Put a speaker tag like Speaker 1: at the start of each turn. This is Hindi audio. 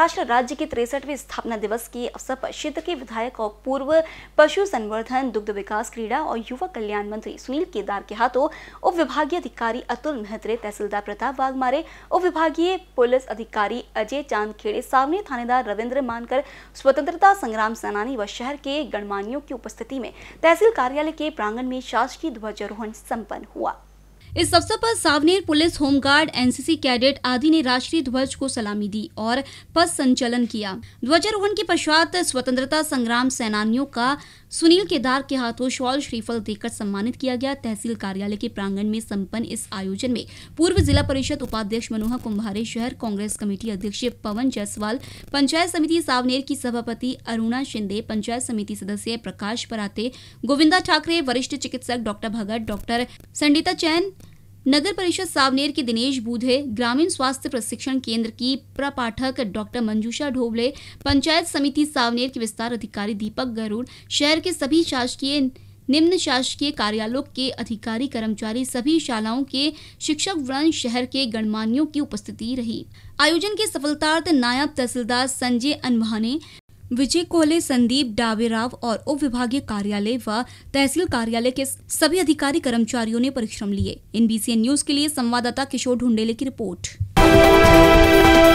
Speaker 1: महाराष्ट्र राज्य के तिरसठवें स्थापना दिवस के अवसर पर क्षेत्र के विधायक और पूर्व पशु संवर्धन दुग्ध विकास क्रीड़ा और युवा कल्याण मंत्री सुनील केदार के हाथों उप विभागीय अधिकारी अतुल मेहत्रे तहसीलदार प्रताप वाघमारे उप विभागीय पुलिस अधिकारी अजय चांद खेड़े सावनी थानेदार रविन्द्र मानकर स्वतंत्रता संग्राम सेनानी व शहर के गणमान्यों की उपस्थिति में तहसील कार्यालय के प्रांगण में शासकीय ध्वजारोहण सम्पन्न हुआ इस अवसर पर Saoner police home guard NCC cadet आदि ने राष्ट्रीय ध्वज को सलामी दी और पथ संचलन किया ध्वजारोहण के पश्चात स्वतंत्रता संग्राम सेनानियों का सुनील केदार के हाथों शॉल श्रीफल देकर सम्मानित किया गया तहसील कार्यालय के प्रांगण में संपन्न इस आयोजन में पूर्व जिला परिषद उपाध्यक्ष मनोहर कुम्भारे शहर कांग्रेस कमेटी अध्यक्ष पवन जायसवाल पंचायत समिति सावनेर की सभापति अरुणा शिंदे पंचायत समिति सदस्य प्रकाश पराते गोविंदा ठाकरे वरिष्ठ चिकित्सक डॉक्टर भगत डॉक्टर संडिता चैन नगर परिषद सावनेर के दिनेश बूधे ग्रामीण स्वास्थ्य प्रशिक्षण केंद्र की प्रपाठक डॉक्टर मंजूषा ढोबले पंचायत समिति सावनेर के विस्तार अधिकारी दीपक गरुड़ शहर के सभी शासकीय निम्न शासकीय कार्यालयों के अधिकारी कर्मचारी सभी शालाओं के शिक्षक वृंद शहर के गणमान्यों की उपस्थिति रही आयोजन के सफलतार्थ नायब तहसीलदार संजय अनवाने विजय कोहले संदीप डाबेराव और उप विभागीय कार्यालय व तहसील कार्यालय के सभी अधिकारी कर्मचारियों ने परिश्रम लिए इन बीसीएन न्यूज के लिए संवाददाता किशोर ढुंडेले की रिपोर्ट